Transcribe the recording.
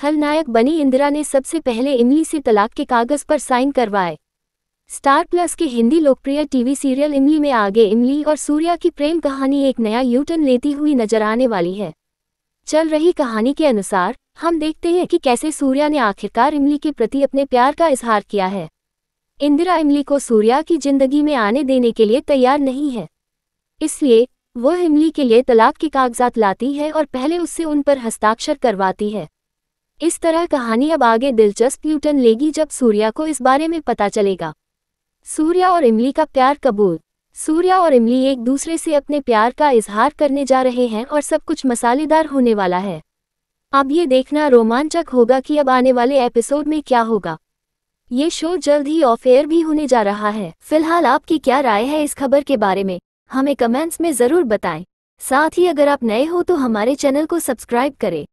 खलनायक बनी इंदिरा ने सबसे पहले इमली से तलाक के कागज पर साइन करवाए स्टार प्लस के हिंदी लोकप्रिय टीवी सीरियल इमली में आगे इमली और सूर्या की प्रेम कहानी एक नया यूटर्न लेती हुई नजर आने वाली है चल रही कहानी के अनुसार हम देखते हैं कि कैसे सूर्या ने आखिरकार इमली के प्रति अपने प्यार का इजहार किया है इंदिरा इमली को सूर्या की जिंदगी में आने देने के लिए तैयार नहीं है इसलिए वह इमली के लिए तलाक के कागजात लाती है और पहले उससे उन पर हस्ताक्षर करवाती है इस तरह कहानी अब आगे दिलचस्प यूटन लेगी जब सूर्या को इस बारे में पता चलेगा सूर्या और इमली का प्यार कबूल सूर्या और इमली एक दूसरे से अपने प्यार का इजहार करने जा रहे हैं और सब कुछ मसालेदार होने वाला है अब ये देखना रोमांचक होगा कि अब आने वाले एपिसोड में क्या होगा ये शो जल्द ही ऑफ एयर भी होने जा रहा है फिलहाल आपकी क्या राय है इस खबर के बारे में हमें कमेंट्स में ज़रूर बताएं साथ ही अगर आप नए हो तो हमारे चैनल को सब्सक्राइब करें